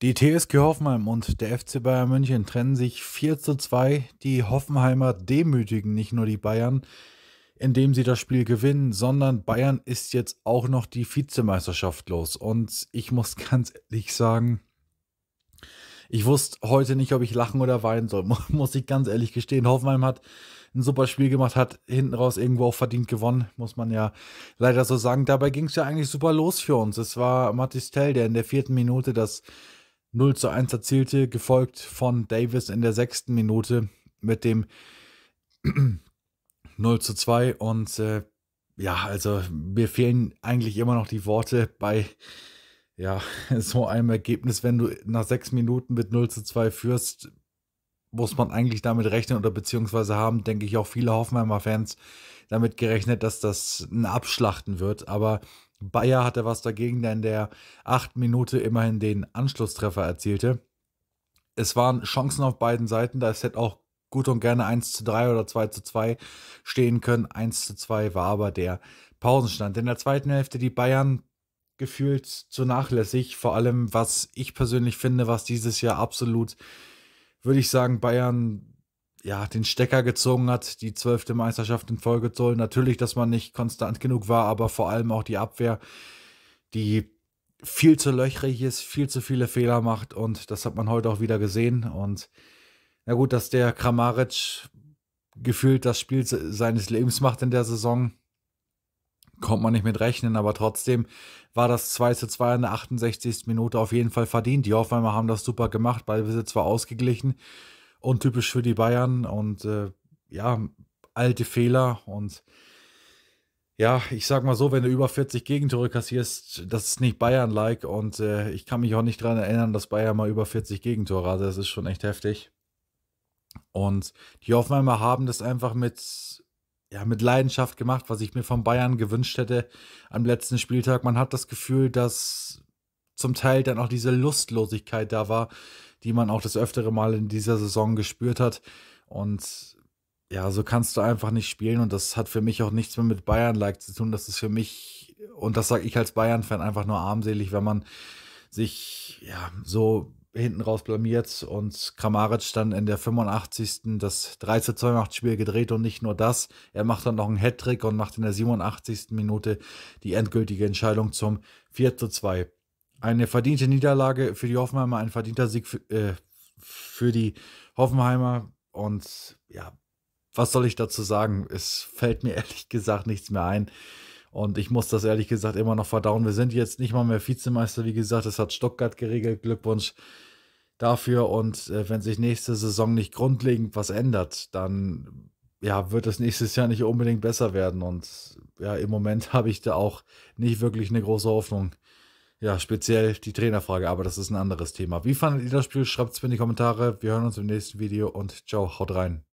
Die TSG Hoffenheim und der FC Bayern München trennen sich 4 zu 2. Die Hoffenheimer demütigen nicht nur die Bayern, indem sie das Spiel gewinnen, sondern Bayern ist jetzt auch noch die Vizemeisterschaft los. Und ich muss ganz ehrlich sagen, ich wusste heute nicht, ob ich lachen oder weinen soll, muss ich ganz ehrlich gestehen. Hoffenheim hat ein super Spiel gemacht, hat hinten raus irgendwo auch verdient gewonnen, muss man ja leider so sagen. Dabei ging es ja eigentlich super los für uns. Es war Matthias Tell, der in der vierten Minute das 0 zu 1 erzielte, gefolgt von Davis in der sechsten Minute mit dem 0 zu 2. Und äh, ja, also mir fehlen eigentlich immer noch die Worte bei ja, so einem Ergebnis, wenn du nach sechs Minuten mit 0 zu 2 führst, muss man eigentlich damit rechnen oder beziehungsweise haben, denke ich, auch viele Hoffenheimer Fans damit gerechnet, dass das ein Abschlachten wird. Aber Bayer hatte was dagegen, der in der achten Minute immerhin den Anschlusstreffer erzielte. Es waren Chancen auf beiden Seiten, da es hätte auch gut und gerne 1 zu 3 oder 2 zu 2 stehen können. 1 zu 2 war aber der Pausenstand. In der zweiten Hälfte die Bayern gefühlt zu nachlässig, vor allem was ich persönlich finde, was dieses Jahr absolut, würde ich sagen, Bayern ja, den Stecker gezogen hat, die zwölfte Meisterschaft in Folge zu holen. Natürlich, dass man nicht konstant genug war, aber vor allem auch die Abwehr, die viel zu löchrig ist, viel zu viele Fehler macht und das hat man heute auch wieder gesehen. Und na gut, dass der Kramaric gefühlt das Spiel seines Lebens macht in der Saison, kommt man nicht mit rechnen, aber trotzdem war das 2 zu 2 in der 68. Minute auf jeden Fall verdient. Die Hoffheimer haben das super gemacht, Ballbesitz zwar ausgeglichen untypisch für die Bayern und äh, ja, alte Fehler und ja, ich sag mal so, wenn du über 40 Gegentore kassierst, das ist nicht Bayern-like und äh, ich kann mich auch nicht daran erinnern, dass Bayern mal über 40 Gegentore hatte. Das ist schon echt heftig. Und die Hoffenheimer haben das einfach mit, ja, mit Leidenschaft gemacht, was ich mir von Bayern gewünscht hätte am letzten Spieltag. Man hat das Gefühl, dass zum Teil dann auch diese Lustlosigkeit da war, die man auch das öftere Mal in dieser Saison gespürt hat. Und ja, so kannst du einfach nicht spielen und das hat für mich auch nichts mehr mit Bayern-like zu tun. Das ist für mich, und das sage ich als Bayern-Fan, einfach nur armselig, wenn man sich ja so hinten raus blamiert und Kramaric dann in der 85. das 3 zu 2 macht Spiel gedreht und nicht nur das, er macht dann noch einen Hattrick und macht in der 87. Minute die endgültige Entscheidung zum 4 zu 2. Eine verdiente Niederlage für die Hoffenheimer, ein verdienter Sieg für, äh, für die Hoffenheimer. Und ja, was soll ich dazu sagen? Es fällt mir ehrlich gesagt nichts mehr ein. Und ich muss das ehrlich gesagt immer noch verdauen. Wir sind jetzt nicht mal mehr Vizemeister, wie gesagt. Das hat Stuttgart geregelt. Glückwunsch dafür. Und äh, wenn sich nächste Saison nicht grundlegend was ändert, dann ja, wird es nächstes Jahr nicht unbedingt besser werden. Und ja, im Moment habe ich da auch nicht wirklich eine große Hoffnung. Ja, speziell die Trainerfrage, aber das ist ein anderes Thema. Wie fandet ihr das Spiel? Schreibt es in die Kommentare. Wir hören uns im nächsten Video und ciao, haut rein.